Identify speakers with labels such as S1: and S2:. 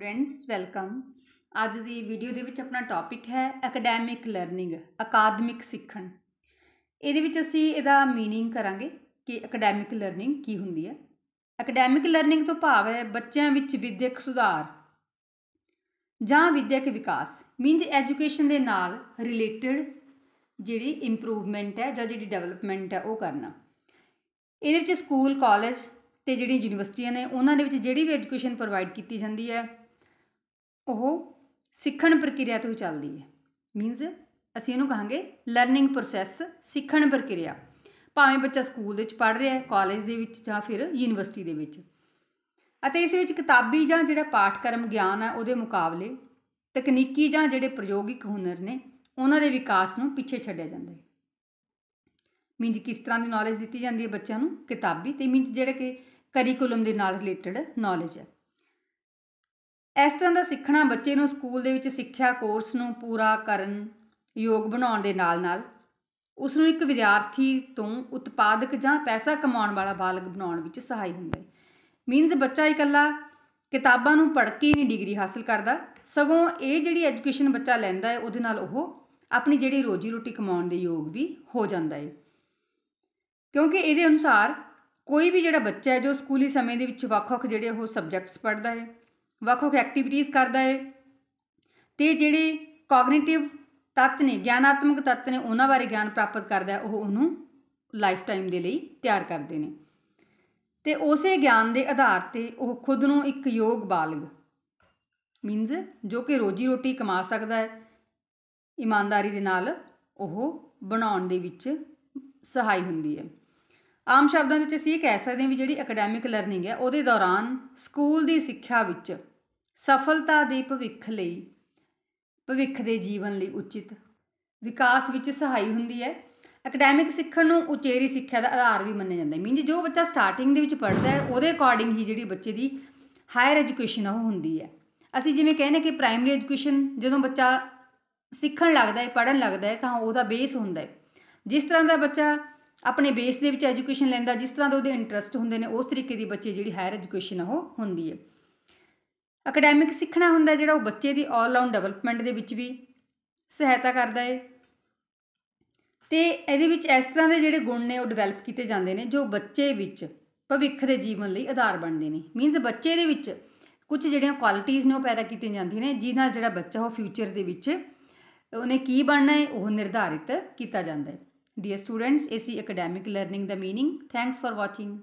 S1: friends welcome ਅੱਜ ਦੀ video ਦੇ ਵਿੱਚ ਆਪਣਾ ਟੌਪਿਕ ਹੈ ਅਕੈਡੈਮਿਕ ਲਰਨਿੰਗ ਅਕਾਦਮਿਕ ਸਿੱਖਣ ਇਹਦੇ ਵਿੱਚ ਅਸੀਂ ਇਹਦਾ मीनिंग ਕਰਾਂਗੇ ਕਿ ਅਕੈਡੈਮਿਕ ਲਰਨਿੰਗ ਕੀ ਹੁੰਦੀ ਹੈ ਅਕੈਡੈਮਿਕ ਲਰਨਿੰਗ ਤੋਂ ਭਾਵ ਹੈ ਬੱਚਿਆਂ ਵਿੱਚ ਵਿਦਿਅਕ ਸੁਧਾਰ ਜਾਂ ਵਿਦਿਅਕ ਵਿਕਾਸ ਮੀਨਸ ਐਜੂਕੇਸ਼ਨ ਦੇ ਨਾਲ ਰਿਲੇਟਡ ਜਿਹੜੀ ਇੰਪਰੂਵਮੈਂਟ ਹੈ ਜਾਂ ਜਿਹੜੀ ਡਿਵੈਲਪਮੈਂਟ ਹੈ ਉਹ ਕਰਨਾ ਇਹਦੇ ਵਿੱਚ ਸਕੂਲ ਕਾਲਜ ਤੇ ਜਿਹੜੀਆਂ ਯੂਨੀਵਰਸਿਟੀਆਂ ਨੇ ਉਹਨਾਂ ਦੇ ਵਿੱਚ ਜਿਹੜੀ ਵੀ ਐਜੂਕੇਸ਼ਨ ਪ੍ਰੋਵਾਈਡ ਕੀਤੀ ਜਾਂਦੀ ਹੈ ਉਹ ਸਿੱਖਣ ਪ੍ਰਕਿਰਿਆ ਤੋਂ ਹੀ ਚੱਲਦੀ ਹੈ ਮੀਨਸ ਅਸੀਂ ਇਹਨੂੰ ਕਹਾਂਗੇ ਲਰਨਿੰਗ ਪ੍ਰੋਸੈਸ ਸਿੱਖਣ ਪ੍ਰਕਿਰਿਆ ਭਾਵੇਂ ਬੱਚਾ ਸਕੂਲ ਦੇ ਵਿੱਚ ਪੜ ਰਿਹਾ ਹੈ ਕਾਲਜ ਦੇ ਵਿੱਚ ਜਾਂ ਫਿਰ ਯੂਨੀਵਰਸਿਟੀ ਦੇ ਵਿੱਚ ਅਤੇ ਇਸ ਵਿੱਚ ਕਿਤਾਬੀ ਜਾਂ ਜਿਹੜਾ ਪਾਠਕਰਮ ਗਿਆਨ ਹੈ ਉਹਦੇ ਮੁਕਾਬਲੇ ਤਕਨੀਕੀ ਜਾਂ ਜਿਹੜੇ ਪ੍ਰਯੋਗਿਕ ਹੁਨਰ ਨੇ ਉਹਨਾਂ ਦੇ ਵਿਕਾਸ ਨੂੰ ਪਿੱਛੇ ਛੱਡਿਆ ਜਾਂਦਾ ਹੈ ਮੀਨਸ ਕਿਸ ਤਰ੍ਹਾਂ ਦੀ ਨੌਲੇਜ ਦਿੱਤੀ ਜਾਂਦੀ ਹੈ ਬੱਚਿਆਂ ਨੂੰ ਕਿਤਾਬੀ ਤੇ ਮੀਨਸ ਜਿਹੜੇ ਕਿ ਕਰਿਕੂਲਮ ਦੇ ਨਾਲ ਰਿਲੇਟਡ ਨੌਲੇਜ ਹੈ ਇਸ ਤਰ੍ਹਾਂ ਦਾ ਸਿੱਖਣਾ ਬੱਚੇ ਨੂੰ ਸਕੂਲ ਦੇ ਵਿੱਚ ਸਿੱਖਿਆ ਕੋਰਸ ਨੂੰ ਪੂਰਾ ਕਰਨ ਯੋਗ ਬਣਾਉਣ ਦੇ ਨਾਲ-ਨਾਲ ਉਸ ਨੂੰ ਇੱਕ ਵਿਦਿਆਰਥੀ ਤੋਂ ਉਤਪਾਦਕ ਜਾਂ ਪੈਸਾ ਕਮਾਉਣ ਵਾਲਾ ਬਾਲਗ ਬਣਾਉਣ ਵਿੱਚ ਸਹਾਇ ਹੁੰਦਾ ਹੈ ਮੀਨਸ ਬੱਚਾ ਇਕੱਲਾ ਕਿਤਾਬਾਂ ਨੂੰ ਪੜ੍ਹ ਕੇ ਨਹੀਂ ਡਿਗਰੀ ਹਾਸਲ ਕਰਦਾ ਸਗੋਂ ਇਹ ਜਿਹੜੀ ਐਜੂਕੇਸ਼ਨ ਬੱਚਾ ਲੈਂਦਾ ਹੈ ਉਹਦੇ ਨਾਲ ਉਹ ਆਪਣੀ ਜਿਹੜੀ ਰੋਜੀ ਰੋਟੀ ਕਮਾਉਣ ਦੇ ਯੋਗ ਵੀ ਹੋ ਜਾਂਦਾ ਹੈ ਕਿਉਂਕਿ ਇਹਦੇ ਅਨੁਸਾਰ ਕੋਈ ਵੀ ਜਿਹੜਾ ਬੱਚਾ ਹੈ ਜੋ ਸਕੂਲੀ ਸਮੇਂ ਦੇ ਵਿੱਚ ਵੱਖ-ਵੱਖ ਜਿਹੜੇ ਉਹ ਸਬਜੈਕਟਸ ਪੜ੍ਹਦਾ ਹੈ ਵੱਖ-ਵੱਖ ਐਕਟੀਵਿਟੀਆਂ ਕਰਦਾ ਹੈ ਤੇ ਜਿਹੜੇ ਕੌਗਨੀਟਿਵ ਤੱਤ ਨੇ ਗਿਆਨਾਤਮਕ ਤੱਤ ਨੇ ਉਹਨਾਂ ਬਾਰੇ ਗਿਆਨ ਪ੍ਰਾਪਤ ਕਰਦਾ ਹੈ ਉਹ ਉਹਨੂੰ ਲਾਈਫ ਟਾਈਮ ਦੇ ਲਈ ਤਿਆਰ ਕਰਦੇ ਨੇ ਤੇ ਉਸੇ ਗਿਆਨ ਦੇ ਆਧਾਰ ਤੇ ਉਹ ਖੁਦ ਨੂੰ ਇੱਕ ਯੋਗ ਬਾਲਗ ਮੀਨਸ ਜੋ ਕਿ ਰੋਜੀ ਰੋਟੀ ਕਮਾ ਸਕਦਾ ਹੈ ਇਮਾਨਦਾਰੀ ਦੇ ਨਾਲ ਉਹ ਬਣਾਉਣ ਦੇ ਵਿੱਚ ਸਹਾਈ ਹੁੰਦੀ ਹੈ ਆਮ ਸ਼ਬਦਾਂ ਵਿੱਚ ਅਸੀਂ ਇਹ ਕਹਿ ਸਕਦੇ ਹਾਂ ਵੀ ਜਿਹੜੀ ਅਕੈਡੈਮਿਕ ਲਰਨਿੰਗ ਹੈ ਉਹਦੇ ਦੌਰਾਨ ਸਕੂਲ ਦੀ ਸਿੱਖਿਆ ਵਿੱਚ ਸਫਲਤਾ ਦੇ ਭਵਿੱਖ ਲਈ ਭਵਿੱਖ ਦੇ ਜੀਵਨ ਲਈ ਉਚਿਤ ਵਿਕਾਸ ਵਿੱਚ ਸਹਾਈ ਹੁੰਦੀ ਹੈ ਅਕੈਡੈਮਿਕ ਸਿੱਖਣ ਨੂੰ ਉਚੇਰੀ ਸਿੱਖਿਆ ਦਾ ਆਧਾਰ ਵੀ ਮੰਨਿਆ ਜਾਂਦਾ ਹੈ ਮੀਨਜ਼ ਜੋ ਬੱਚਾ ਸਟਾਰਟਿੰਗ ਦੇ ਵਿੱਚ ਪੜ੍ਹਦਾ ਹੈ ਉਹਦੇ ਅਕੋਰਡਿੰਗ ਹੀ ਜਿਹੜੀ ਬੱਚੇ ਦੀ ਹਾਇਰ ਐਜੂਕੇਸ਼ਨ ਉਹ ਹੁੰਦੀ ਹੈ ਅਸੀਂ ਜਿਵੇਂ ਕਹਿੰਦੇ ਕਿ ਪ੍ਰਾਇਮਰੀ ਐਜੂਕੇਸ਼ਨ ਜਦੋਂ ਬੱਚਾ ਸਿੱਖਣ ਲੱਗਦਾ ਹੈ ਪੜਨ ਲੱਗਦਾ ਹੈ ਤਾਂ ਉਹਦਾ ਬੇਸ ਹੁੰਦਾ ਹੈ ਜਿਸ ਤਰ੍ਹਾਂ ਦਾ ਬੱਚਾ ਆਪਣੇ ਬੇਸ ਦੇ ਵਿੱਚ ਐਜੂਕੇਸ਼ਨ ਲੈਂਦਾ ਜਿਸ ਤਰ੍ਹਾਂ ਦਾ ਉਹਦੇ ਇੰਟਰਸਟ ਹੁੰਦੇ ਨੇ ਉਸ ਤਰੀਕੇ ਦੀ ਬੱਚੇ ਜਿਹੜੀ ਹਾਇਰ ਐਜੂਕੇਸ਼ਨ ਉਹ ਹੁੰਦੀ ਹੈ ਅਕੈਡੈਮਿਕ ਸਿੱਖਣਾ ਹੁੰਦਾ ਜਿਹੜਾ ਉਹ ਬੱਚੇ ਦੀ ਆਲ ਆਊਂਡ ਡਿਵੈਲਪਮੈਂਟ ਦੇ ਵਿੱਚ ਵੀ ਸਹਾਇਤਾ ਕਰਦਾ ਹੈ ਤੇ ਇਹਦੇ ਵਿੱਚ ਇਸ ਤਰ੍ਹਾਂ ਦੇ ਜਿਹੜੇ ਗੁਣ ਨੇ ਉਹ ਡਿਵੈਲਪ ਕੀਤੇ ਜਾਂਦੇ ਨੇ ਜੋ ਬੱਚੇ ਵਿੱਚ ਭਵਿੱਖ ਦੇ ਜੀਵਨ ਲਈ ਆਧਾਰ ਬਣਦੇ ਨੇ ਮੀਨਸ ਬੱਚੇ ਦੇ ਵਿੱਚ ਕੁਝ ਜਿਹੜੀਆਂ ਕੁਆਲਿਟੀਆਂ ਨੇ ਉਹ ਪੈਦਾ ਕੀਤੀਆਂ ਜਾਂਦੀਆਂ ਨੇ ਜਿਨ੍ਹਾਂ ਨਾਲ ਜਿਹੜਾ ਬੱਚਾ ਉਹ ਫਿਊਚਰ ਦੇ ਵਿੱਚ ਉਹਨੇ ਕੀ ਬਣਨਾ ਹੈ ਉਹ ਨਿਰਧਾਰਿਤ ਕੀਤਾ ਜਾਂਦਾ ਹੈ dear students AC academic learning ਦਾ ਮੀਨਿੰਗ ਥੈਂਕਸ ਫਾਰ ਵਾਚਿੰਗ